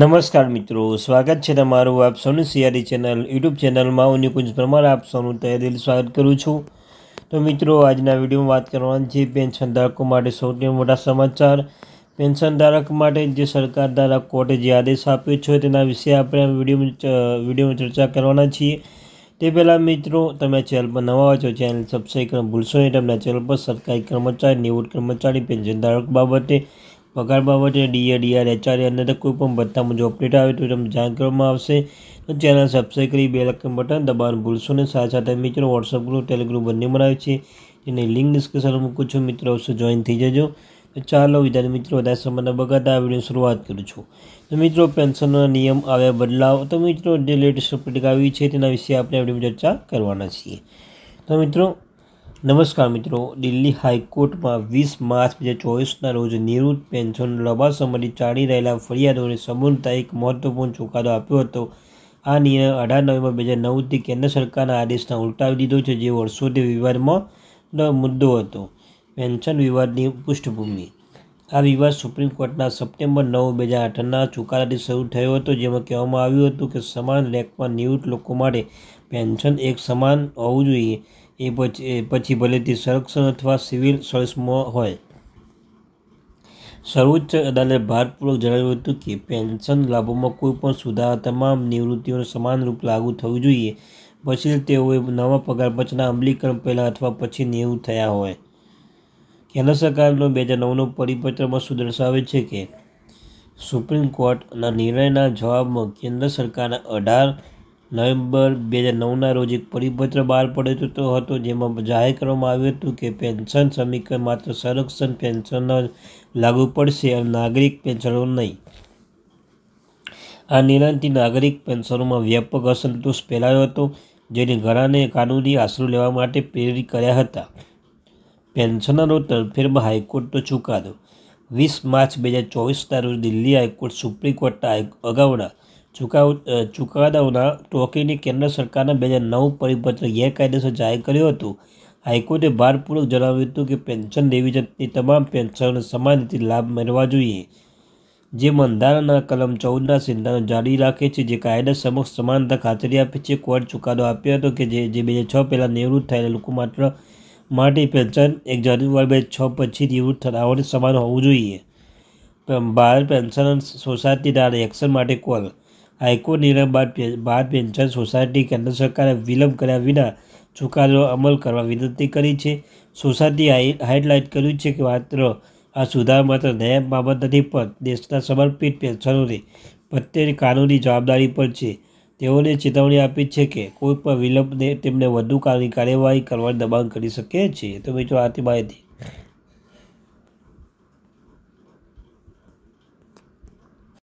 નમસ્કાર મિત્રો સ્વાગત છે તમારું આપ સૌનું સિયારી ચેનલ યુટ્યુબ ચેનલમાં હું નિકુંજ પરમાર આપ સૌનું તહેદિલ સ્વાગત કરું છું તો મિત્રો આજના વિડીયોમાં વાત કરવાની છે પેન્શન ધારકો માટે સૌથી મોટા સમાચાર પેન્શન ધારક માટે જે સરકાર દ્વારા કોર્ટે જે આદેશ આપ્યો છે તેના વિશે આપણે વિડીયો વિડીયોમાં ચર્ચા કરવાના છીએ તે પહેલાં મિત્રો તમે ચેનલ પર નવા હોય ચેનલ સબસ્ક્રાઈબ કરવા ભૂલશો નહીં તમને ચેનલ પર સરકારી કર્મચારી નિવૃત્ત કર્મચારી પેન્શન ધારક બાબતે પગાર બાબતે ડીએ ડીઆર એચઆરએ અને કોઈ પણ ભથ્થા મુજબ અપડેટ આવે તો તમને જાણ કરવામાં આવશે તો ચેનલ સબસ્ક્રાઈબ કરી બે લખન બટન દબાવવાનું ભૂલશો ને સાથે સાથે મિત્રો વોટ્સઅપ ગ્રુપ ટેલિગ્રુપ બંને બનાવ્યું છે જેની લિંક ડિસ્કશન મૂકું છું મિત્રો અવશ્ય જોઈન થઈ જજો તો ચાલો વિદ્યાર્થી મિત્રો વધારે સમયના બગાતા આ વિડીયો શરૂઆત કરું છું તો મિત્રો પેન્શનનો નિયમ આવ્યા બદલાવ તો મિત્રો જે લેટેસ્ટ અપડેટ આવી છે તેના વિશે આપણે આપણે ચર્ચા કરવાના છીએ તો મિત્રો નમસ્કાર મિત્રો દિલ્હી હાઈકોર્ટમાં વીસ માર્ચ બે હજાર ચોવીસના રોજ નિવૃત્ત પેન્શન લંબા સમયથી ચાલી રહેલા ફરિયાદોને સંબંધતા એક મહત્વપૂર્ણ ચુકાદો આપ્યો હતો આ નિર્ણય અઢાર નવેમ્બર બે હજાર નવથી કેન્દ્ર સરકારના આદેશના ઉલટાવી દીધો છે જે વર્ષોથી વિવાદમાં મુદ્દો હતો પેન્શન વિવાદની પૃષ્ઠભૂમિ આ વિવાદ સુપ્રીમ કોર્ટના સપ્ટેમ્બર નવ બે હજાર આઠના ચુકાદાથી શરૂ થયો હતો જેમાં કહેવામાં આવ્યું હતું કે સમાન રેન્કમાં નિવૃત્ત લોકો માટે પેન્શન એક સમાન હોવું જોઈએ એ પછી પછી ભલે તે સંરક્ષણ અથવા સિવિલ સર્વિસમાં હોય સર્વોચ્ચ અદાલતે ભારપૂર્વક જણાવ્યું હતું કે પેન્શન લાભોમાં કોઈ પણ સુધારા તમામ નિવૃત્તિઓને સમાનરૂપ લાગુ થવું જોઈએ પછી તેઓએ નવા પગાર પચના અમલીકરણ પહેલાં અથવા પછી નેવું થયા હોય કેન્દ્ર સરકારનો બે હજાર નવનો પરિપત્રમાં શું દર્શાવે છે કે સુપ્રીમ કોર્ટના નિર્ણયના જવાબમાં કેન્દ્ર સરકારના અઢાર નવેમ્બર બે હજાર નવના રોજ એક પરિપત્ર બહાર પડે તો હતો જેમાં જાહેર કરવામાં આવ્યું હતું કે પેન્શન સમીકરણ માત્ર સંરક્ષણ પેન્શન લાગુ પડશે અને નાગરિક પેન્શનો નહીં આ નિર્ણયથી નાગરિક પેન્શનોમાં વ્યાપક અસંતોષ ફેલાયો હતો જેને ઘણાને કાનૂની આશરો લેવા માટે પ્રેરિત કર્યા હતા પેન્શનરો તરફેરમાં હાઈકોર્ટનો ચુકાદો વીસ માર્ચ બે હજાર ચોવીસના રોજ દિલ્હી હાઈકોર્ટ સુપ્રીમ કોર્ટના અગાઉના ચુકાવ ચુકાદાઓના ટોકીને કેન્દ્ર સરકારના બે હજાર નવ પરિપત્ર ગેરકાયદેસર જાહેર કર્યું હતું હાઈકોર્ટે ભારપૂર્વક જણાવ્યું હતું કે પેન્શન ડિવિઝનની તમામ પેન્શનોને સમાન રીતે લાભ મેળવવા જોઈએ જે બંધારણના કલમ ચૌદના સિદ્ધાંત જારી રાખે છે જે કાયદા સમક્ષ સમાનતા ખાતરી આપે છે કોર્ટ ચુકાદો આપ્યો હતો કે જે બે હજાર છ પહેલાં નિવૃત્ત થયેલા લોકો માત્ર માટે પેન્શન એક જાન્યુઆરી બે છ પછી નિવૃત્ત થનારાઓને સમાન હોવું જોઈએ ભારત પેન્શન સોસાયટી દ્વારા એક્શન માટે કોલ હાઈકોર્ટ નિર્ણય બાદ ભારત પેન્શન સોસાયટી કેન્દ્ર સરકારે વિલંબ કર્યા વિના ચુકાદો અમલ કરવા વિનંતી કરી છે સોસાયટી હાઇલાઇટ કર્યું છે કે માત્ર આ સુધાર માત્ર ન્યાય બાબત નથી પણ દેશના સમર્પિત પેન્શનોને પ્રત્યેની કાનૂની જવાબદારી પણ છે તેઓને ચેતવણી આપી છે કે કોઈ પણ વિલંબને તેમને વધુ કાર્યવાહી કરવાની દબાણ કરી શકે છે તો મિત્રો આથી માહિતી